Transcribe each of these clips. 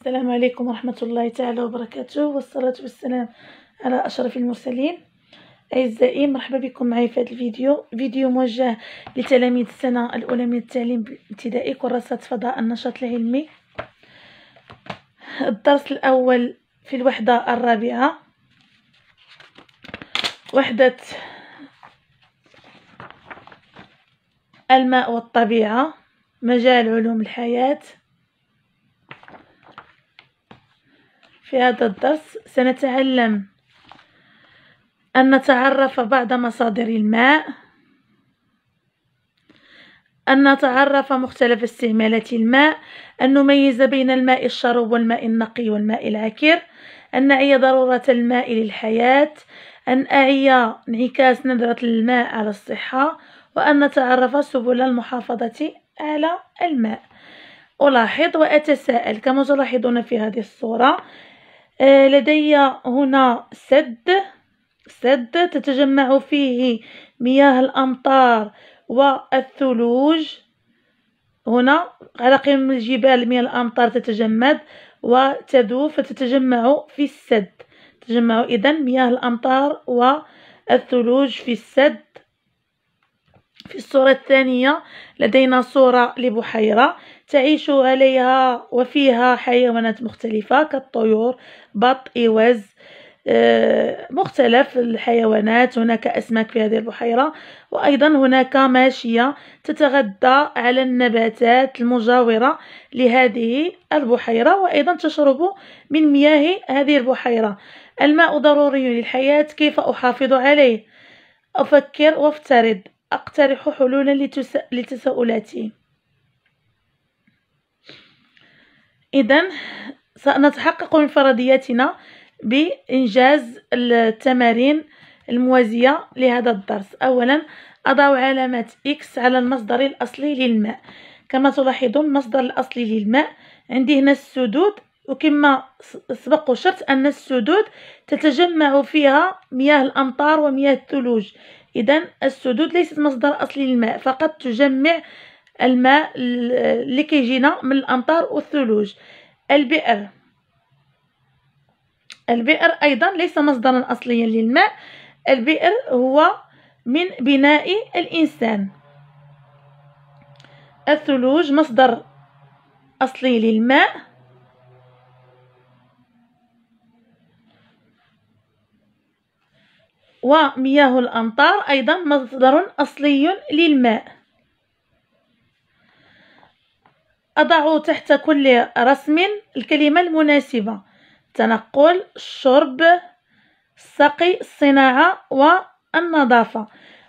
السلام عليكم ورحمة الله تعالى وبركاته والصلاة والسلام على أشرف المرسلين أعزائي مرحبا بكم معي في هذا الفيديو فيديو موجه لتلاميذ السنة الأولى من التعليم الابتدائي كراسة فضاء النشاط العلمي الدرس الأول في الوحدة الرابعة وحدة الماء والطبيعة مجال علوم الحياه في هذا الدرس سنتعلم أن نتعرف بعض مصادر الماء أن نتعرف مختلف استعمالات الماء أن نميز بين الماء الشرب والماء النقي والماء العكر أن نعي ضرورة الماء للحياة أن أعي انعكاس ندرة الماء على الصحة وأن نتعرف سبل المحافظة على الماء ألاحظ وأتساءل كما تلاحظون في هذه الصورة آه، لدي هنا سد سد تتجمع فيه مياه الأمطار والثلوج هنا على قمم الجبال مياه الأمطار تتجمد وتذوب فتتجمع في السد تجمع إذا مياه الأمطار والثلوج في السد في الصورة الثانية لدينا صورة لبحيرة تعيش عليها وفيها حيوانات مختلفة كالطيور بط إيوز آه، مختلف الحيوانات هناك أسماك في هذه البحيرة وأيضا هناك ماشية تتغذى على النباتات المجاورة لهذه البحيرة وأيضا تشرب من مياه هذه البحيرة الماء ضروري للحياة كيف أحافظ عليه أفكر وافترض أقترح حلولا لتساؤلاتي إذا سنتحقق من فرضياتنا بإنجاز التمارين الموازية لهذا الدرس أولا أضع علامة X على المصدر الأصلي للماء كما تلاحظون المصدر الأصلي للماء عندي هنا السدود وكما سبق وشرت أن السدود تتجمع فيها مياه الأمطار ومياه الثلوج إذا السدود ليست مصدر أصلي للماء فقط تجمع الماء لكي كيجينا من الأمطار والثلوج البئر البئر أيضا ليس مصدرا أصليا للماء البئر هو من بناء الإنسان الثلوج مصدر أصلي للماء ومياه الأمطار أيضا مصدر أصلي للماء أضع تحت كل رسم الكلمة المناسبة التنقل الشرب السقي الصناعة والنظافة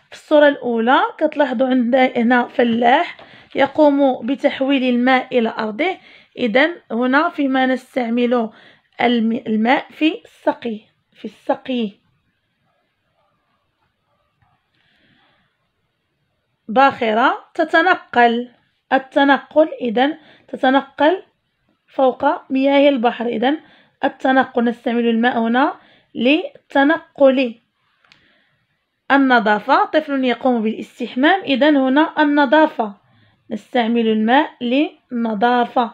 في الصورة الأولى كتلاحظوا عند هنا فلاح يقوم بتحويل الماء إلى أرضه إذا هنا فيما نستعمل الماء في السقي في السقي باخرة تتنقل التنقل إذا تتنقل فوق مياه البحر إذا التنقل نستعمل الماء هنا للتنقل النظافة طفل يقوم بالاستحمام إذا هنا النظافة نستعمل الماء للنظافة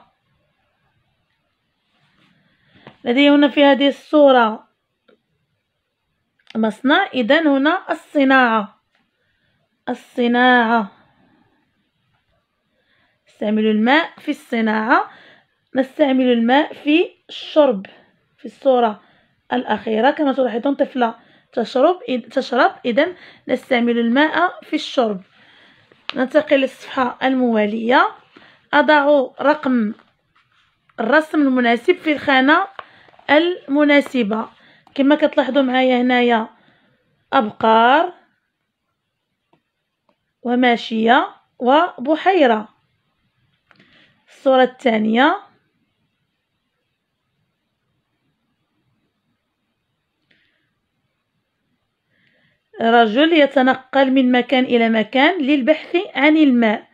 لدي هنا في هذه الصورة مصنع إذا هنا الصناعة الصناعة نستعمل الماء في الصناعة نستعمل الماء في الشرب في الصورة الأخيرة كما تلاحظون طفلة تشرب تشرب إذا نستعمل الماء في الشرب ننتقل للصفحة الموالية أضع رقم الرسم المناسب في الخانة المناسبة كما كتلاحظوا معايا هنايا أبقار وماشية وبحيرة الصورة الثانية رجل يتنقل من مكان إلى مكان للبحث عن الماء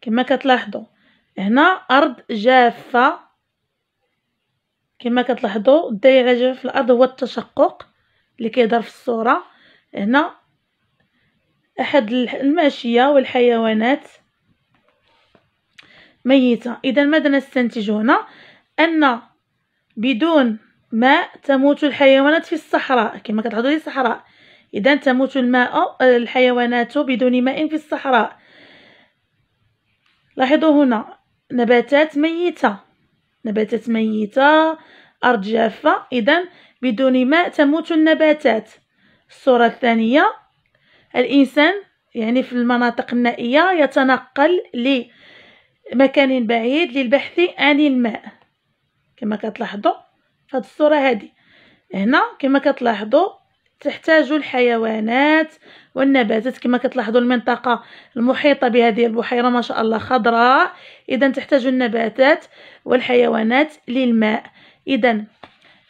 كما كتلاحظوا هنا أرض جافة كما كتلاحظوا الدائرة جافة في الأرض هو التشقق اللي كيدار في الصورة هنا أحد الماشية والحيوانات ميتة إذا ماذا نستنتج هنا أن بدون ماء تموت الحيوانات في الصحراء كما كتعرضوا لي الصحراء إذا تموت الماء الحيوانات بدون ماء في الصحراء لاحظوا هنا نباتات ميتة نباتات ميتة أرض جافة إذا بدون ماء تموت النباتات الصورة الثانية الإنسان يعني في المناطق النائية يتنقل لي مكان بعيد للبحث عن الماء كما كتلاحظوا في هذه الصوره هذه هنا كما كتلاحظوا تحتاج الحيوانات والنباتات كما كتلاحظوا المنطقه المحيطه بهذه البحيره ما شاء الله خضراء اذا تحتاج النباتات والحيوانات للماء اذا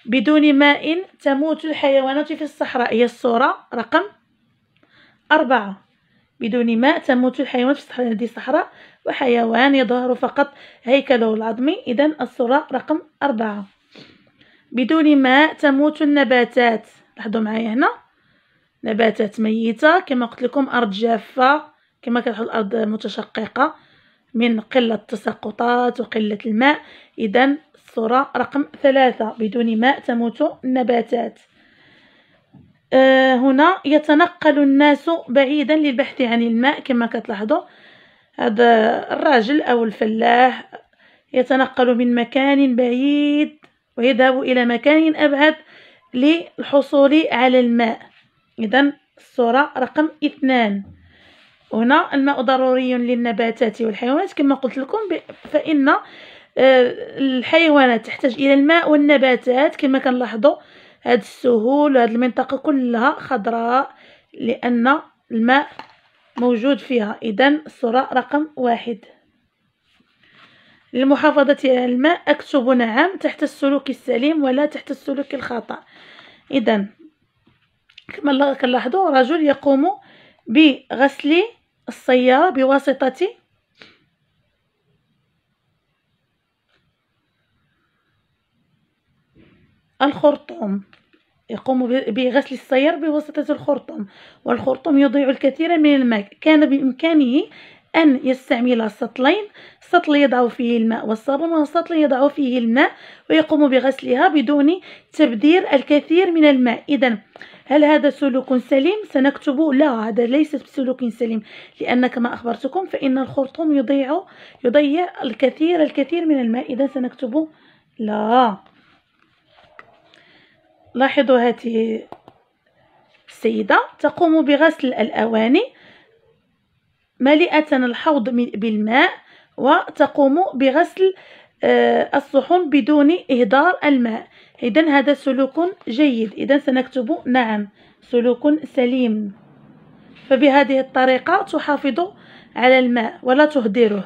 بدون ماء تموت الحيوانات في الصحراء هي الصوره رقم أربعة بدون ماء تموت الحيوانات في الصحراء هذه الصحراء وحيوان يظهر فقط هيكله العظمي إذا الصورة رقم أربعة بدون ماء تموت النباتات لاحظوا معايا هنا نباتات ميتة كما قلت لكم أرض جافة كما كتلاحظوا الأرض متشققة من قلة التساقطات وقلة الماء إذا الصورة رقم ثلاثة بدون ماء تموت النباتات آه، هنا يتنقل الناس بعيدا للبحث عن الماء كما كتلاحظوا هذا الراجل أو الفلاح يتنقل من مكان بعيد ويذهب إلى مكان أبعد للحصول على الماء إذا الصورة رقم اثنان هنا الماء ضروري للنباتات والحيوانات كما قلت لكم فإن آه، الحيوانات تحتاج إلى الماء والنباتات كما كنلاحظوا هاد السهول وهذه المنطقة كلها خضراء لأن الماء موجود فيها إذا الصورة رقم واحد للمحافظة على الماء أكتب نعم تحت السلوك السليم ولا تحت السلوك الخطأ إذا كما كنلاحظوا رجل يقوم بغسل السيارة بواسطة الخرطوم يقوم بغسل السير بواسطة الخرطوم والخرطوم يضيع الكثير من الماء كان بإمكانه أن يستعمل سطلين سطل يضع فيه الماء والصابون وسطل يضع فيه الماء ويقوم بغسلها بدون تبذير الكثير من الماء إذا هل هذا سلوك سليم سنكتب لا هذا ليس بسلوك سليم لأن كما أخبرتكم فإن الخرطوم يضيع يضيع الكثير الكثير من الماء إذا سنكتب لا لاحظوا هذه السيدة تقوم بغسل الأواني مليئة الحوض بالماء وتقوم بغسل آه، الصحون بدون إهدار الماء إذا هذا سلوك جيد إذا سنكتب نعم سلوك سليم فبهذه الطريقة تحافظ على الماء ولا تهدره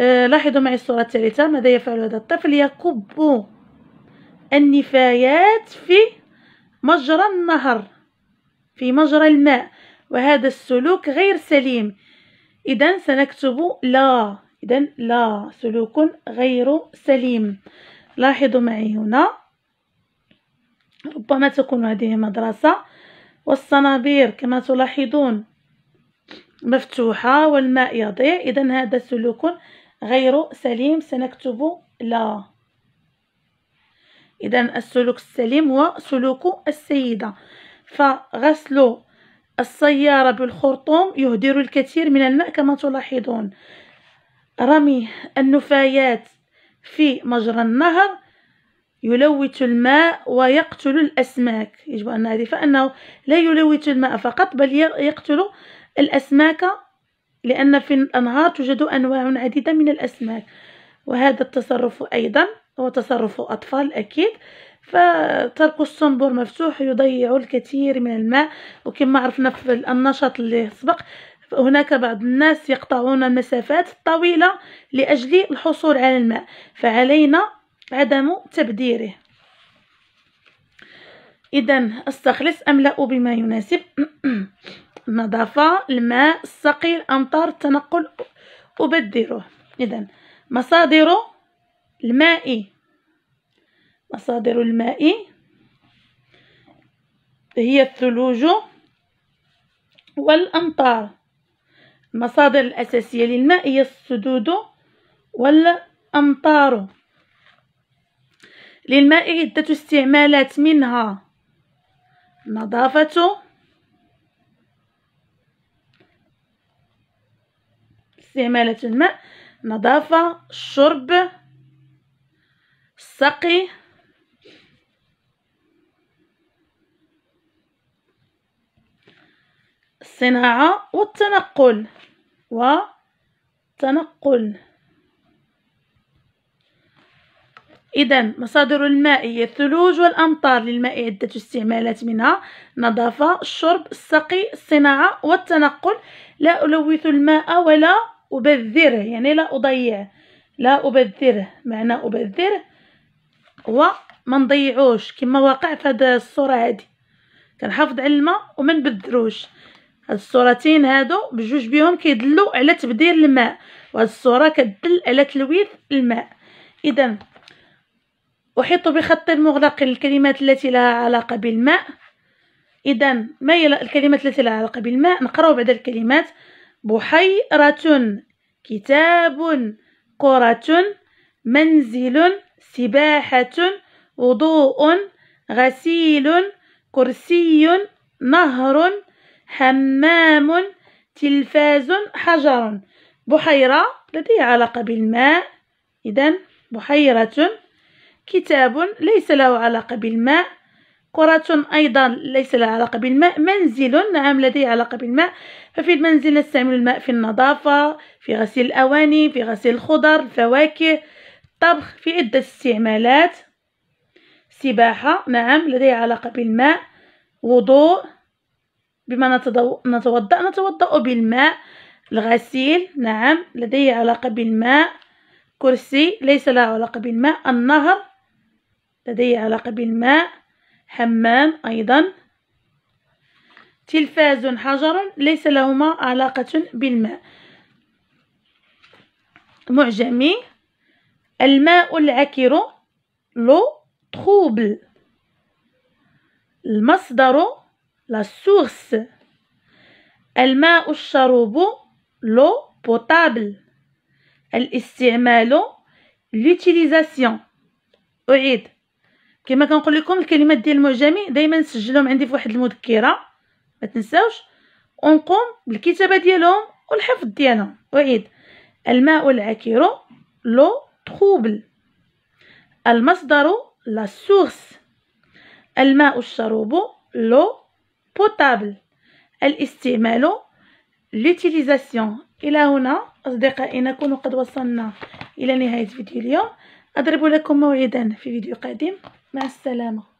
آه، لاحظوا معي الصورة الثالثة ماذا يفعل هذا الطفل يكب النفايات في مجرى النهر في مجرى الماء وهذا السلوك غير سليم إذا سنكتب لا إذا لا سلوك غير سليم لاحظوا معي هنا ربما تكون هذه مدرسة والصنابير كما تلاحظون مفتوحة والماء يضيع إذا هذا سلوك غير سليم سنكتب لا اذا السلوك السليم هو سلوك السيده فغسل السياره بالخرطوم يهدر الكثير من الماء كما تلاحظون رمي النفايات في مجرى النهر يلوث الماء ويقتل الأسماك يجب أن نعرف أنه لا يلوث الماء فقط بل يقتل الأسماك لأن في الأنهار توجد أنواع عديدة من الأسماك وهذا التصرف أيضا هو تصرف أطفال أكيد فترك الصنبور مفتوح يضيع الكثير من الماء وكما عرفنا في النشاط اللي سبق هناك بعض الناس يقطعون المسافات الطويلة لأجل الحصول على الماء فعلينا عدم تبديره إذا استخلص أملأ بما يناسب النظافة الماء السقي الأمطار التنقل أبدره إذا مصادر الماء مصادر الماء هي الثلوج والأمطار المصادر الأساسية للماء هي السدود والأمطار للماء عدة استعمالات منها نظافة استعمالات الماء نظافة شرب سقي الصناعة والتنقل والتنقل إذا مصادر الماء هي الثلوج والأمطار للماء عدة استعمالات منها نظافة الشرب السقي الصناعة والتنقل لا ألوث الماء ولا أبذره يعني لا أضيعه لا أبذره معنى أبذره هو ما نضيعوش كما واقع في هاد الصورة هادي كنحافظ على الماء وما نبذروش هاد الصورتين هادو بجوج بيهم كيدلوا على تبذير الماء وهاد الصورة كدل على تلويث الماء إذا أحيط بخط مغلق للكلمات التي لها علاقة بالماء إذا ما هي الكلمات التي لها علاقة بالماء نقراو بعد الكلمات بحيرة كتاب قرة منزل سباحة وضوء غسيل كرسي نهر حمام تلفاز حجر بحيرة لديها علاقة بالماء إذا بحيرة كتاب ليس له علاقة بالماء كرة أيضا ليس لها علاقة بالماء منزل نعم لديه علاقة بالماء ففي المنزل نستعمل الماء في النظافة في غسيل الأواني في غسيل الخضر الفواكه الطبخ في عدة استعمالات سباحة نعم لديه علاقة بالماء وضوء بما نتوضأ نتوضأ بالماء الغسيل نعم لديه علاقة بالماء كرسي ليس له علاقة بالماء النهر لديه علاقة بالماء حمام أيضا تلفاز حجر ليس لهما علاقة بالماء معجمي الماء العكر لو تخوبل المصدر لا سورس الماء الشروب لو بوتابل الاستعمال لوتيليزاسيون أعيد كما كنقول لكم الكلمات ديال المعجمي دائما نسجلهم عندي في واحد المذكره ما تنساوش ونقوم بالكتابه ديالهم والحفظ ديالهم اعيد الماء العكر لو تروبل المصدر لا سورس الماء الشروب لو بوتابل الاستعمال لوتيليزاسيون الى هنا اصدقائي نكون قد وصلنا الى نهايه فيديو اليوم اضرب لكم موعدا في فيديو قادم مع السلامه